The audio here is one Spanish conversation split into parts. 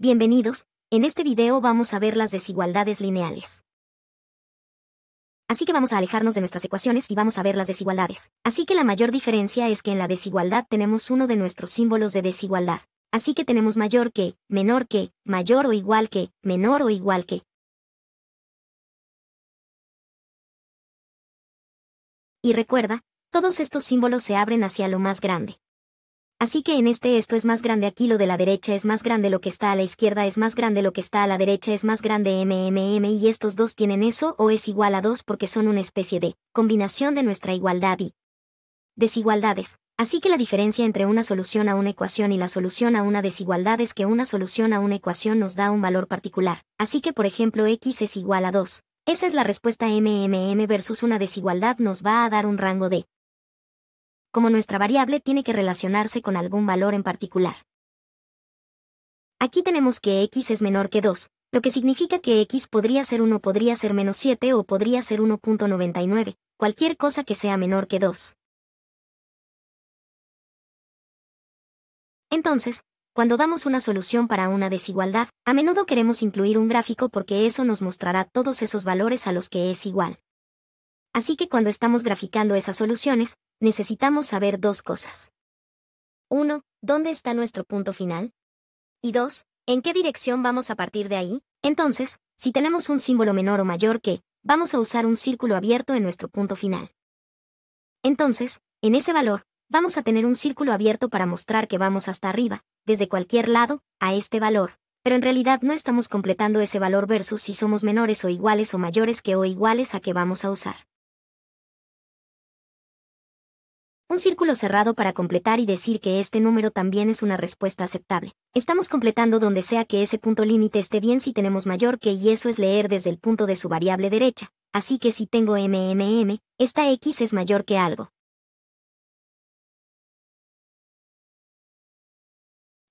Bienvenidos, en este video vamos a ver las desigualdades lineales. Así que vamos a alejarnos de nuestras ecuaciones y vamos a ver las desigualdades. Así que la mayor diferencia es que en la desigualdad tenemos uno de nuestros símbolos de desigualdad. Así que tenemos mayor que, menor que, mayor o igual que, menor o igual que. Y recuerda, todos estos símbolos se abren hacia lo más grande. Así que en este esto es más grande aquí lo de la derecha es más grande lo que está a la izquierda es más grande lo que está a la derecha es más grande mmm y estos dos tienen eso o es igual a 2 porque son una especie de combinación de nuestra igualdad y desigualdades. Así que la diferencia entre una solución a una ecuación y la solución a una desigualdad es que una solución a una ecuación nos da un valor particular. Así que por ejemplo x es igual a 2. Esa es la respuesta mmm versus una desigualdad nos va a dar un rango de como nuestra variable tiene que relacionarse con algún valor en particular. Aquí tenemos que x es menor que 2, lo que significa que x podría ser 1, podría ser menos 7 o podría ser 1.99, cualquier cosa que sea menor que 2. Entonces, cuando damos una solución para una desigualdad, a menudo queremos incluir un gráfico porque eso nos mostrará todos esos valores a los que es igual. Así que cuando estamos graficando esas soluciones, necesitamos saber dos cosas. Uno, ¿Dónde está nuestro punto final? Y dos, ¿En qué dirección vamos a partir de ahí? Entonces, si tenemos un símbolo menor o mayor que, vamos a usar un círculo abierto en nuestro punto final. Entonces, en ese valor, vamos a tener un círculo abierto para mostrar que vamos hasta arriba, desde cualquier lado, a este valor, pero en realidad no estamos completando ese valor versus si somos menores o iguales o mayores que o iguales a que vamos a usar. Un círculo cerrado para completar y decir que este número también es una respuesta aceptable. Estamos completando donde sea que ese punto límite esté bien si tenemos mayor que y eso es leer desde el punto de su variable derecha. Así que si tengo mmm, esta x es mayor que algo.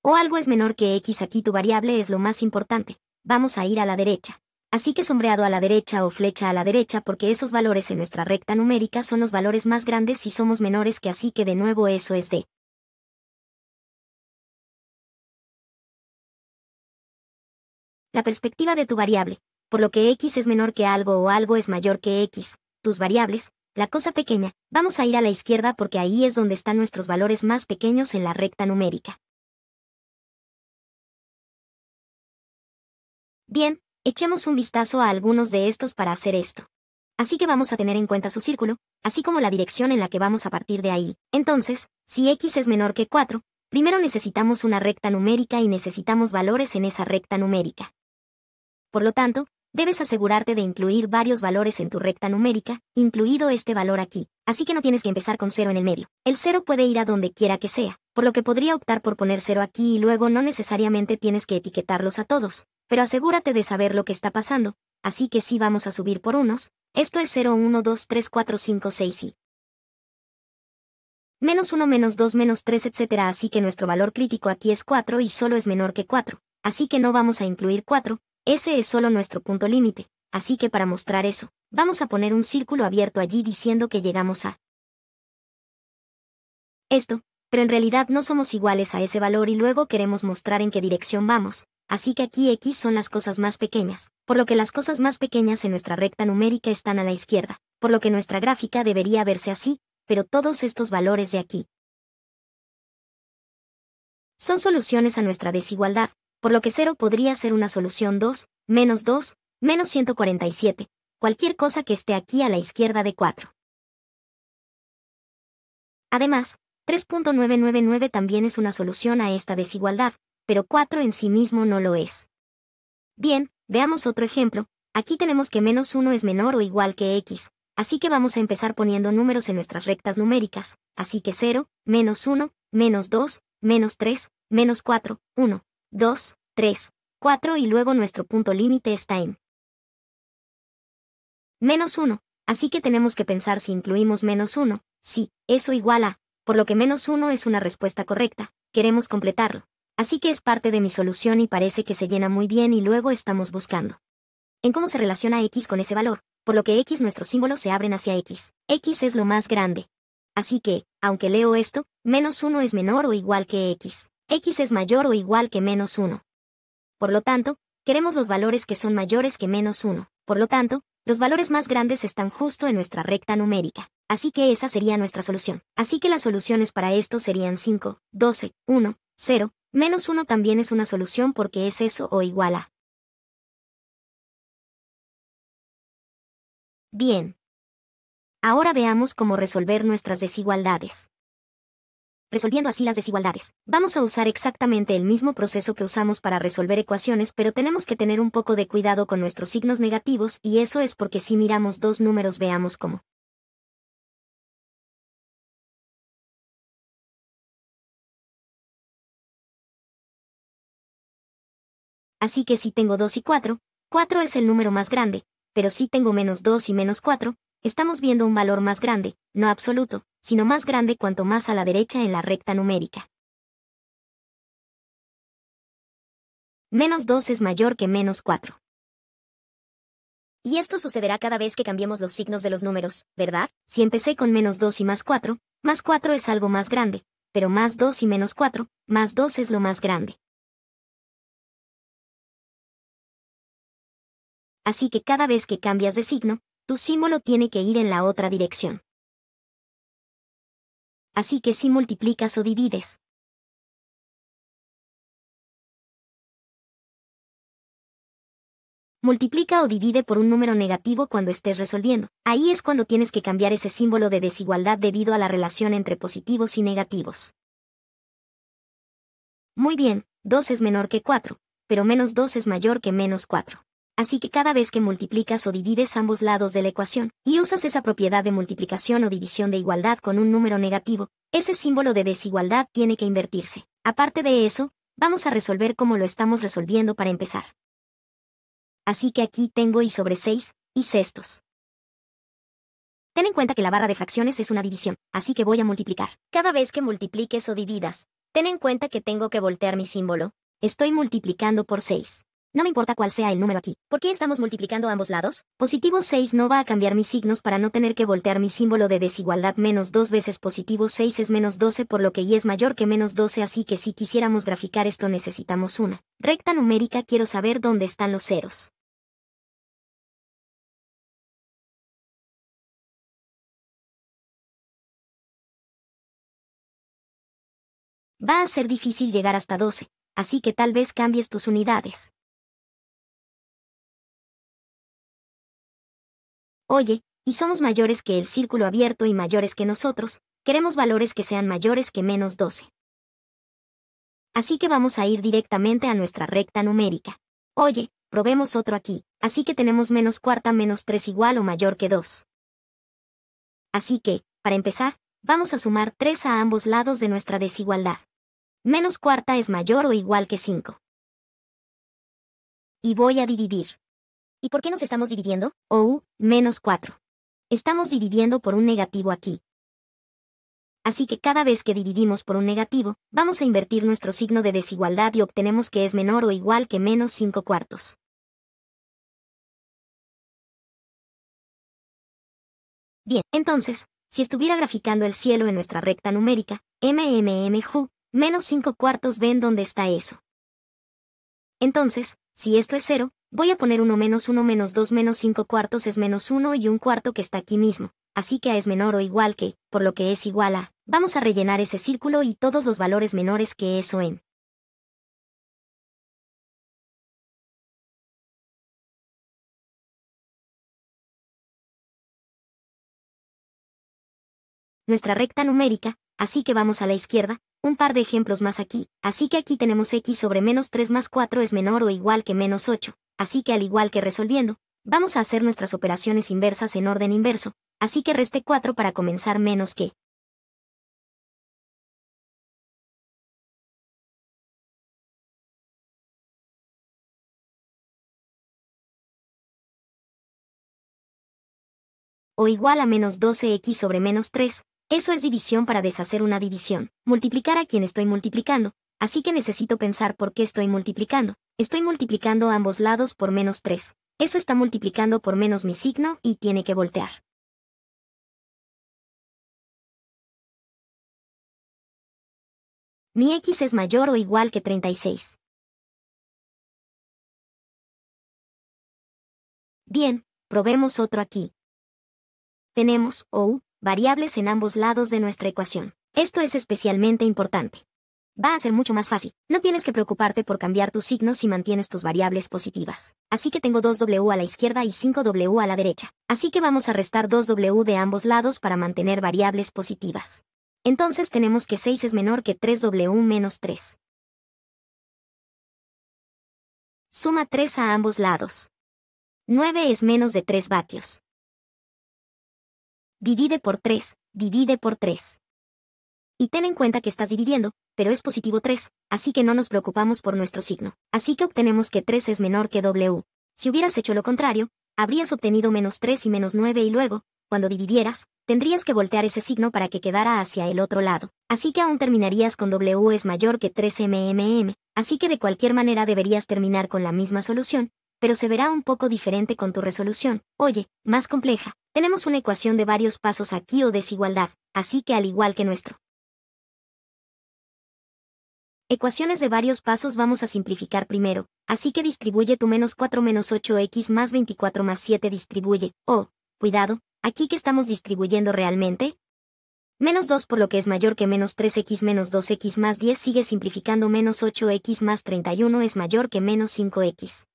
O algo es menor que x aquí tu variable es lo más importante. Vamos a ir a la derecha. Así que sombreado a la derecha o flecha a la derecha porque esos valores en nuestra recta numérica son los valores más grandes si somos menores que así que de nuevo eso es D. La perspectiva de tu variable, por lo que x es menor que algo o algo es mayor que x, tus variables, la cosa pequeña, vamos a ir a la izquierda porque ahí es donde están nuestros valores más pequeños en la recta numérica. Bien, Echemos un vistazo a algunos de estos para hacer esto. Así que vamos a tener en cuenta su círculo, así como la dirección en la que vamos a partir de ahí. Entonces, si x es menor que 4, primero necesitamos una recta numérica y necesitamos valores en esa recta numérica. Por lo tanto, debes asegurarte de incluir varios valores en tu recta numérica, incluido este valor aquí, así que no tienes que empezar con 0 en el medio. El 0 puede ir a donde quiera que sea, por lo que podría optar por poner 0 aquí y luego no necesariamente tienes que etiquetarlos a todos, pero asegúrate de saber lo que está pasando, así que sí vamos a subir por unos, esto es 0, 1, 2, 3, 4, 5, 6 y menos 1 menos 2 menos 3 etc. así que nuestro valor crítico aquí es 4 y solo es menor que 4, así que no vamos a incluir 4, ese es solo nuestro punto límite, así que para mostrar eso, vamos a poner un círculo abierto allí diciendo que llegamos a esto, pero en realidad no somos iguales a ese valor y luego queremos mostrar en qué dirección vamos, Así que aquí x son las cosas más pequeñas, por lo que las cosas más pequeñas en nuestra recta numérica están a la izquierda, por lo que nuestra gráfica debería verse así, pero todos estos valores de aquí son soluciones a nuestra desigualdad, por lo que 0 podría ser una solución 2, menos 2, menos 147, cualquier cosa que esté aquí a la izquierda de 4. Además, 3.999 también es una solución a esta desigualdad, pero 4 en sí mismo no lo es. Bien, veamos otro ejemplo, aquí tenemos que menos 1 es menor o igual que x, así que vamos a empezar poniendo números en nuestras rectas numéricas, así que 0, menos 1, menos 2, menos 3, menos 4, 1, 2, 3, 4 y luego nuestro punto límite está en menos 1, así que tenemos que pensar si incluimos menos 1, sí, eso igual a, por lo que menos 1 es una respuesta correcta, queremos completarlo. Así que es parte de mi solución y parece que se llena muy bien y luego estamos buscando. En cómo se relaciona X con ese valor, por lo que X nuestros símbolos se abren hacia X. X es lo más grande. Así que, aunque leo esto, menos 1 es menor o igual que X. X es mayor o igual que menos 1. Por lo tanto, queremos los valores que son mayores que menos 1. Por lo tanto, los valores más grandes están justo en nuestra recta numérica. Así que esa sería nuestra solución. Así que las soluciones para esto serían 5, 12, 1, 0, Menos 1 también es una solución porque es eso o igual a. Bien. Ahora veamos cómo resolver nuestras desigualdades. Resolviendo así las desigualdades, vamos a usar exactamente el mismo proceso que usamos para resolver ecuaciones, pero tenemos que tener un poco de cuidado con nuestros signos negativos y eso es porque si miramos dos números veamos cómo Así que si tengo 2 y 4, 4 es el número más grande, pero si tengo menos 2 y menos 4, estamos viendo un valor más grande, no absoluto, sino más grande cuanto más a la derecha en la recta numérica. Menos 2 es mayor que menos 4. Y esto sucederá cada vez que cambiemos los signos de los números, ¿verdad? Si empecé con menos 2 y más 4, más 4 es algo más grande, pero más 2 y menos 4, más 2 es lo más grande. así que cada vez que cambias de signo, tu símbolo tiene que ir en la otra dirección. Así que si multiplicas o divides, Multiplica o divide por un número negativo cuando estés resolviendo. Ahí es cuando tienes que cambiar ese símbolo de desigualdad debido a la relación entre positivos y negativos. Muy bien, 2 es menor que 4, pero menos 2 es mayor que menos 4 así que cada vez que multiplicas o divides ambos lados de la ecuación, y usas esa propiedad de multiplicación o división de igualdad con un número negativo, ese símbolo de desigualdad tiene que invertirse. Aparte de eso, vamos a resolver cómo lo estamos resolviendo para empezar. Así que aquí tengo y sobre 6, y sextos. Ten en cuenta que la barra de fracciones es una división, así que voy a multiplicar. Cada vez que multipliques o dividas, ten en cuenta que tengo que voltear mi símbolo. Estoy multiplicando por 6. No me importa cuál sea el número aquí. ¿Por qué estamos multiplicando ambos lados? Positivo 6 no va a cambiar mis signos para no tener que voltear mi símbolo de desigualdad menos 2 veces positivo 6 es menos 12 por lo que y es mayor que menos 12 así que si quisiéramos graficar esto necesitamos una recta numérica quiero saber dónde están los ceros. Va a ser difícil llegar hasta 12, así que tal vez cambies tus unidades. Oye, y somos mayores que el círculo abierto y mayores que nosotros, queremos valores que sean mayores que menos 12. Así que vamos a ir directamente a nuestra recta numérica. Oye, probemos otro aquí, así que tenemos menos cuarta menos 3 igual o mayor que 2. Así que, para empezar, vamos a sumar 3 a ambos lados de nuestra desigualdad. Menos cuarta es mayor o igual que 5. Y voy a dividir. ¿Y por qué nos estamos dividiendo? O, menos 4. Estamos dividiendo por un negativo aquí. Así que cada vez que dividimos por un negativo, vamos a invertir nuestro signo de desigualdad y obtenemos que es menor o igual que menos 5 cuartos. Bien, entonces, si estuviera graficando el cielo en nuestra recta numérica, MMMJ, menos 5 cuartos ven dónde está eso. Entonces, si esto es 0, voy a poner 1 menos 1 menos 2 menos 5 cuartos es menos 1 y un cuarto que está aquí mismo, así que a es menor o igual que, por lo que es igual a, vamos a rellenar ese círculo y todos los valores menores que eso en. Nuestra recta numérica, así que vamos a la izquierda, un par de ejemplos más aquí, así que aquí tenemos x sobre menos 3 más 4 es menor o igual que menos 8, así que al igual que resolviendo, vamos a hacer nuestras operaciones inversas en orden inverso, así que reste 4 para comenzar menos que. o igual a menos 12x sobre menos 3, eso es división para deshacer una división, multiplicar a quien estoy multiplicando, así que necesito pensar por qué estoy multiplicando. Estoy multiplicando ambos lados por menos 3. Eso está multiplicando por menos mi signo y tiene que voltear. Mi x es mayor o igual que 36. Bien, probemos otro aquí. Tenemos OU variables en ambos lados de nuestra ecuación. Esto es especialmente importante. Va a ser mucho más fácil. No tienes que preocuparte por cambiar tus signos si mantienes tus variables positivas. Así que tengo 2w a la izquierda y 5w a la derecha. Así que vamos a restar 2w de ambos lados para mantener variables positivas. Entonces tenemos que 6 es menor que 3w menos 3. Suma 3 a ambos lados. 9 es menos de 3 vatios divide por 3, divide por 3. Y ten en cuenta que estás dividiendo, pero es positivo 3, así que no nos preocupamos por nuestro signo. Así que obtenemos que 3 es menor que W. Si hubieras hecho lo contrario, habrías obtenido menos 3 y menos 9 y luego, cuando dividieras, tendrías que voltear ese signo para que quedara hacia el otro lado. Así que aún terminarías con W es mayor que 3 mmm, así que de cualquier manera deberías terminar con la misma solución, pero se verá un poco diferente con tu resolución, oye, más compleja. Tenemos una ecuación de varios pasos aquí o desigualdad, así que al igual que nuestro. Ecuaciones de varios pasos vamos a simplificar primero, así que distribuye tu menos 4 menos 8x más 24 más 7 distribuye, oh, cuidado, aquí que estamos distribuyendo realmente, Menos 2 por lo que es mayor que menos 3x menos 2x más 10 sigue simplificando menos 8x más 31 es mayor que menos 5x.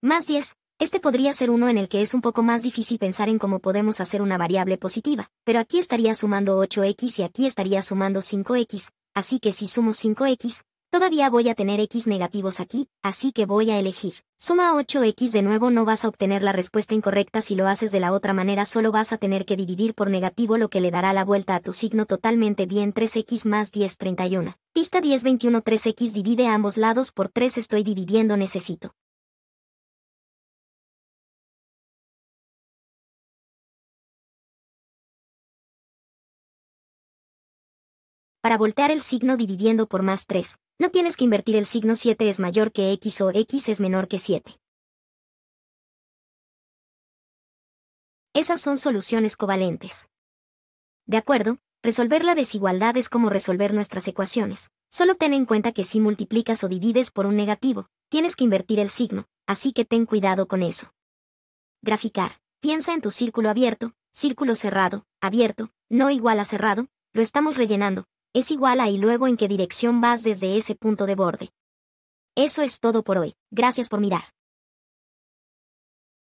Más 10. Este podría ser uno en el que es un poco más difícil pensar en cómo podemos hacer una variable positiva, pero aquí estaría sumando 8x y aquí estaría sumando 5x, así que si sumo 5x, todavía voy a tener x negativos aquí, así que voy a elegir. Suma 8x de nuevo no vas a obtener la respuesta incorrecta si lo haces de la otra manera solo vas a tener que dividir por negativo lo que le dará la vuelta a tu signo totalmente bien 3x más 10 31. Pista 10 21 3x divide ambos lados por 3 estoy dividiendo necesito. Para voltear el signo dividiendo por más 3, no tienes que invertir el signo 7 es mayor que x o x es menor que 7. Esas son soluciones covalentes. De acuerdo, resolver la desigualdad es como resolver nuestras ecuaciones. Solo ten en cuenta que si multiplicas o divides por un negativo, tienes que invertir el signo, así que ten cuidado con eso. Graficar. Piensa en tu círculo abierto, círculo cerrado, abierto, no igual a cerrado, lo estamos rellenando, es igual a y luego en qué dirección vas desde ese punto de borde. Eso es todo por hoy, gracias por mirar.